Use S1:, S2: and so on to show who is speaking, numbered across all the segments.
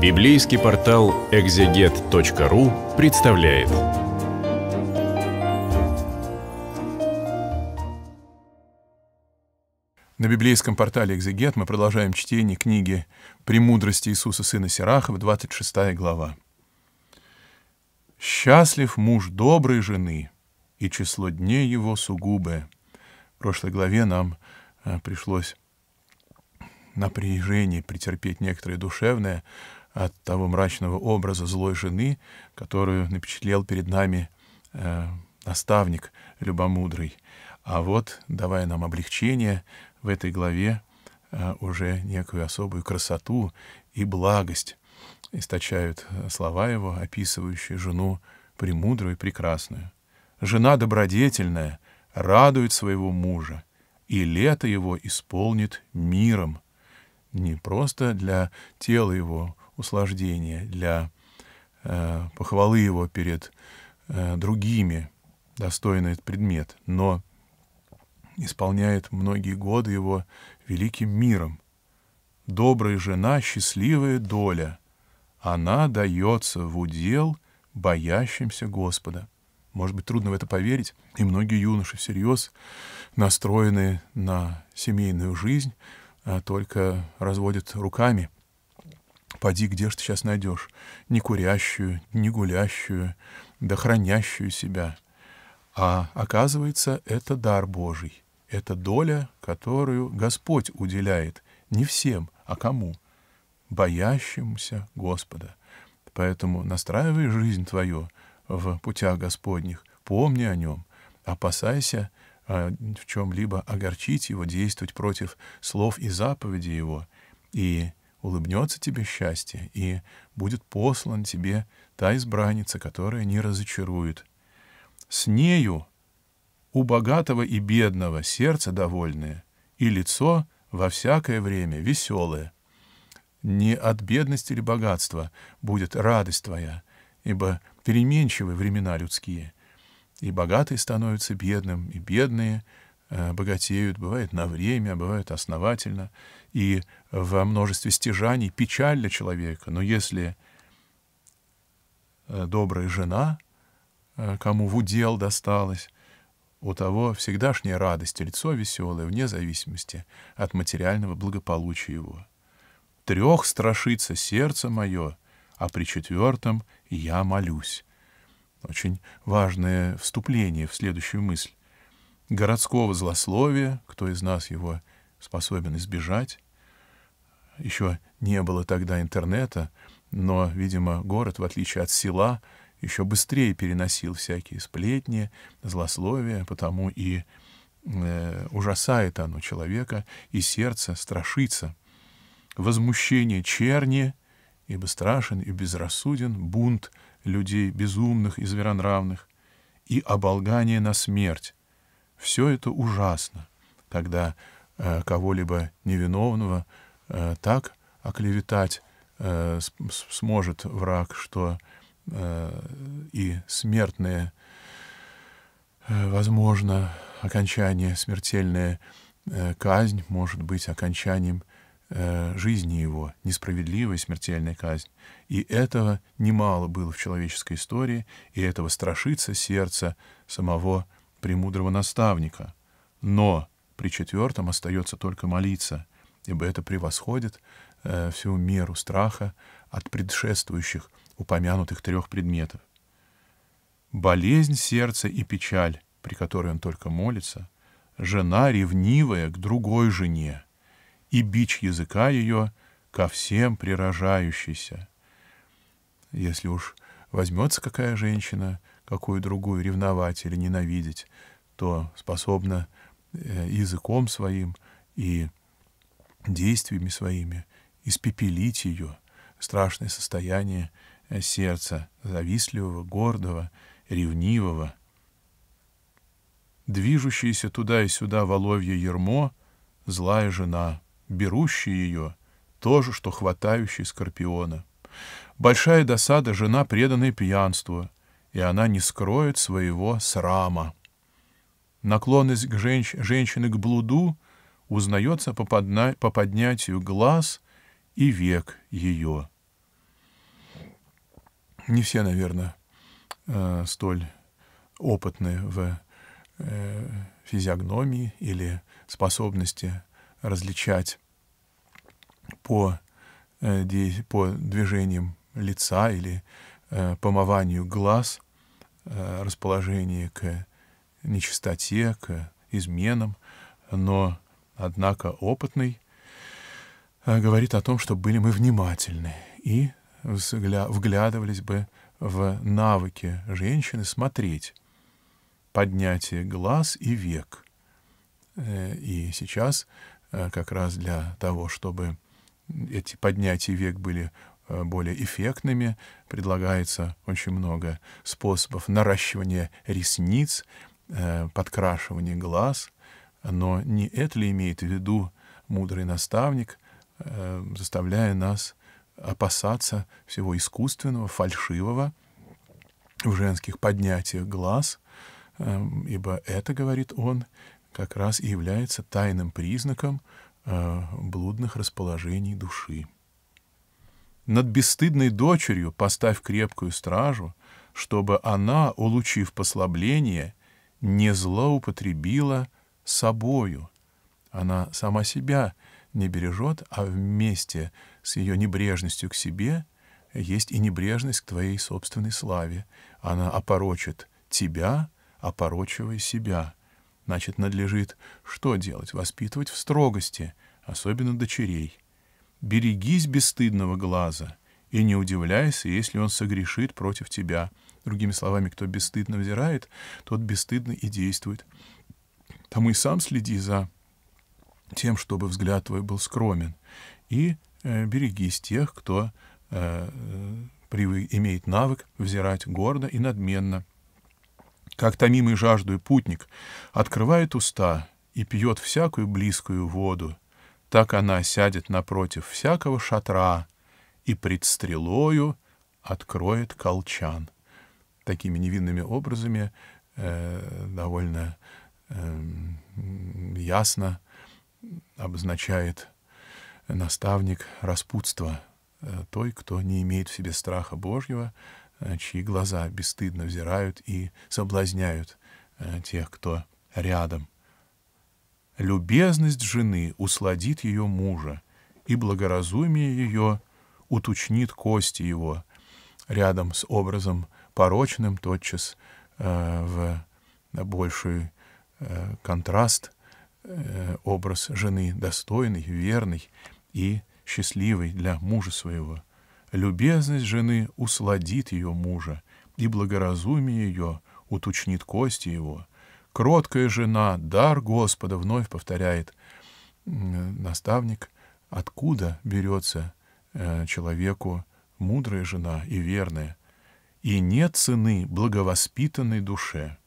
S1: Библейский портал экзегет.ру представляет. На библейском портале «Экзегет» мы продолжаем чтение книги «Премудрости Иисуса Сына Сирахова», 26 глава. «Счастлив муж доброй жены, и число дней его сугубое». В прошлой главе нам э, пришлось напряжение претерпеть некоторое душевное, от того мрачного образа злой жены, которую напечатлел перед нами э, наставник любомудрый. А вот, давая нам облегчение, в этой главе э, уже некую особую красоту и благость источают э, слова его, описывающие жену премудрую и прекрасную. Жена добродетельная радует своего мужа, и лето его исполнит миром, не просто для тела его, услаждения, для э, похвалы его перед э, другими, достойный этот предмет, но исполняет многие годы его великим миром. Добрая жена, счастливая доля, она дается в удел боящимся Господа. Может быть, трудно в это поверить, и многие юноши всерьез настроены на семейную жизнь, а только разводят руками — Поди, где ж ты сейчас найдешь? Не курящую, не гулящую, да хранящую себя. А оказывается, это дар Божий. Это доля, которую Господь уделяет не всем, а кому? Боящимся Господа. Поэтому настраивай жизнь твою в путях Господних, помни о нем, опасайся а, в чем-либо огорчить его, действовать против слов и заповедей его, и улыбнется тебе счастье, и будет послан тебе та избранница, которая не разочарует. С нею у богатого и бедного сердце довольное, и лицо во всякое время веселое. Не от бедности или богатства будет радость твоя, ибо переменчивы времена людские, и богатые становятся бедным, и бедные — Э, богатеют, бывает на время, бывает основательно, и во множестве стяжаний печаль для человека. Но если э, добрая жена, э, кому в удел досталось, у того всегдашняя радость и лицо веселое, вне зависимости от материального благополучия его. Трех страшится сердце мое, а при четвертом я молюсь. Очень важное вступление в следующую мысль городского злословия, кто из нас его способен избежать. Еще не было тогда интернета, но, видимо, город, в отличие от села, еще быстрее переносил всякие сплетни, злословия, потому и э, ужасает оно человека, и сердце страшится. Возмущение черни, ибо страшен и безрассуден бунт людей безумных и зверонравных, и оболгание на смерть, все это ужасно, когда э, кого-либо невиновного э, так оклеветать э, сможет враг, что э, и смертное, э, возможно, окончание, смертельная э, казнь может быть окончанием э, жизни его, несправедливая смертельная казнь. И этого немало было в человеческой истории, и этого страшится сердце самого премудрого наставника. Но при четвертом остается только молиться, ибо это превосходит э, всю меру страха от предшествующих упомянутых трех предметов. Болезнь сердца и печаль, при которой он только молится, жена ревнивая к другой жене, и бич языка ее ко всем прирожающейся. Если уж возьмется какая женщина какую другую ревновать или ненавидеть, то способна э, языком своим и действиями своими испепелить ее страшное состояние э, сердца завистливого, гордого, ревнивого. Движущееся туда и сюда воловье ермо — злая жена, берущая ее — тоже что хватающий скорпиона. Большая досада — жена, преданная пьянству — и она не скроет своего срама. Наклонность к женщ женщины к блуду узнается по, подна по поднятию глаз и век ее. Не все, наверное, э, столь опытны в э, физиогномии или способности различать по, э, по движениям лица или Э, помыванию глаз, э, расположение к нечистоте, к изменам, но, однако, опытный э, говорит о том, что были мы внимательны и взгля вглядывались бы в навыки женщины смотреть, поднятие глаз и век. И сейчас как раз для того, чтобы эти поднятия век были Э, более эффектными. Предлагается очень много способов наращивания ресниц, э, подкрашивания глаз. Но не это ли имеет в виду мудрый наставник, э, заставляя нас опасаться всего искусственного, фальшивого в женских поднятиях глаз, эм, ибо это, говорит он, как раз и является тайным признаком блудных расположений души. Над бесстыдной дочерью поставь крепкую стражу, чтобы она, улучив послабление, не злоупотребила собою. Она сама себя не бережет, а вместе с ее небрежностью к себе есть и небрежность к твоей собственной славе. Она опорочит тебя, опорочивая себя. Значит, надлежит что делать? Воспитывать в строгости, особенно дочерей. Берегись бесстыдного глаза и не удивляйся, если он согрешит против тебя. Другими словами, кто бесстыдно взирает, тот бесстыдно и действует. Тому и сам следи за тем, чтобы взгляд твой был скромен. И э, берегись тех, кто э, привык, имеет навык взирать гордо и надменно. Как томимый жаждой путник открывает уста и пьет всякую близкую воду, так она сядет напротив всякого шатра и пред стрелою откроет колчан. Такими невинными образами э, довольно э, ясно обозначает наставник распутство э, той, кто не имеет в себе страха Божьего, э, чьи глаза бесстыдно взирают и соблазняют э, тех, кто рядом. Любезность жены усладит ее мужа, и благоразумие ее уточнит кости его. Рядом с образом порочным тотчас э, в большой э, контраст э, образ жены достойный, верный и счастливый для мужа своего. Любезность жены усладит ее мужа, и благоразумие ее уточнит кости его — Кроткая жена, дар Господа, вновь повторяет наставник, откуда берется э, человеку мудрая жена и верная. И нет цены благовоспитанной душе.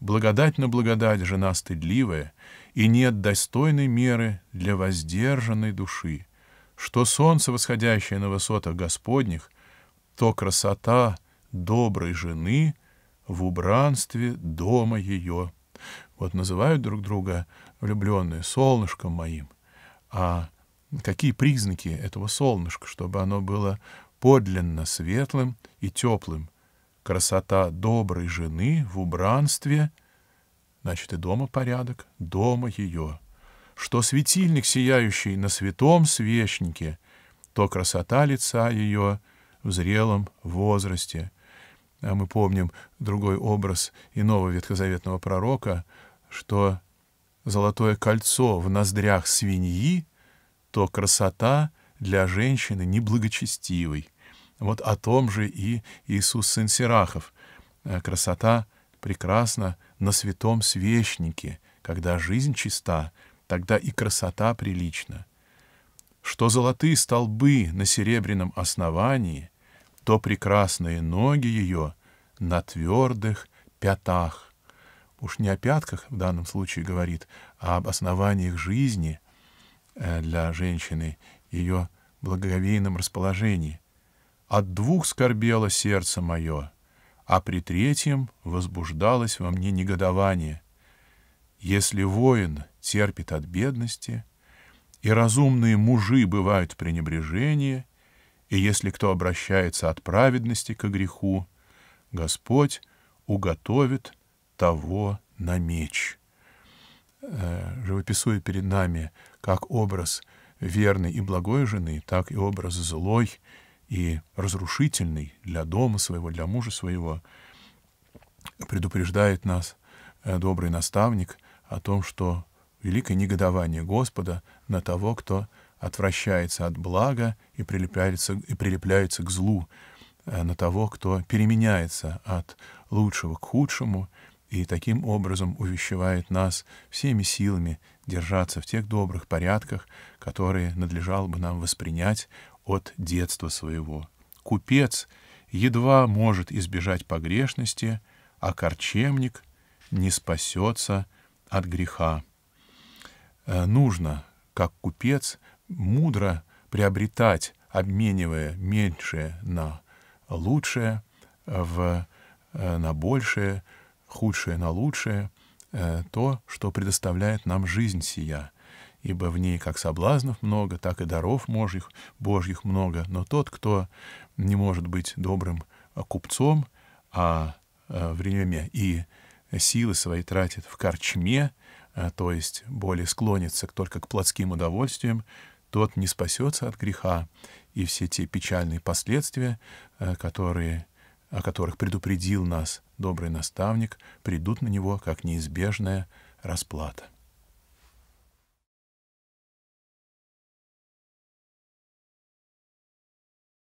S1: Благодать на благодать жена стыдливая, и нет достойной меры для воздержанной души. Что солнце, восходящее на высотах Господних, то красота доброй жены — в убранстве дома ее. Вот называют друг друга влюбленные солнышком моим. А какие признаки этого солнышка, чтобы оно было подлинно светлым и теплым? Красота доброй жены в убранстве, значит, и дома порядок, дома ее. Что светильник, сияющий на святом свечнике, то красота лица ее в зрелом возрасте — а мы помним другой образ иного ветхозаветного пророка, что золотое кольцо в ноздрях свиньи, то красота для женщины неблагочестивой. Вот о том же и Иисус сын Сирахов. «Э, красота прекрасна на святом свечнике, когда жизнь чиста, тогда и красота прилична. Что золотые столбы на серебряном основании, то прекрасные ноги ее на твердых пятах. Уж не о пятках в данном случае говорит, а об основаниях жизни э, для женщины, ее благоговейном расположении. От двух скорбело сердце мое, а при третьем возбуждалось во мне негодование. Если воин терпит от бедности, и разумные мужи бывают в пренебрежении — и если кто обращается от праведности к греху, Господь уготовит того на меч. Э, живописуя перед нами как образ верной и благой жены, так и образ злой и разрушительный для дома своего, для мужа своего, предупреждает нас э, добрый наставник о том, что великое негодование Господа на того, кто отвращается от блага и прилепляется, и прилепляется к злу, э, на того, кто переменяется от лучшего к худшему и таким образом увещевает нас всеми силами держаться в тех добрых порядках, которые надлежало бы нам воспринять от детства своего. Купец едва может избежать погрешности, а корчемник не спасется от греха. Э, нужно, как купец, мудро приобретать, обменивая меньшее на лучшее, в, э, на большее, худшее на лучшее, э, то, что предоставляет нам жизнь сия. Ибо в ней как соблазнов много, так и даров Божьих, Божьих много. Но тот, кто не может быть добрым э, купцом, а время и силы свои тратит в корчме, то есть более склонится только к плотским удовольствиям, тот не спасется от греха, и все те печальные последствия, э, которые, о которых предупредил нас добрый наставник, придут на него как неизбежная расплата.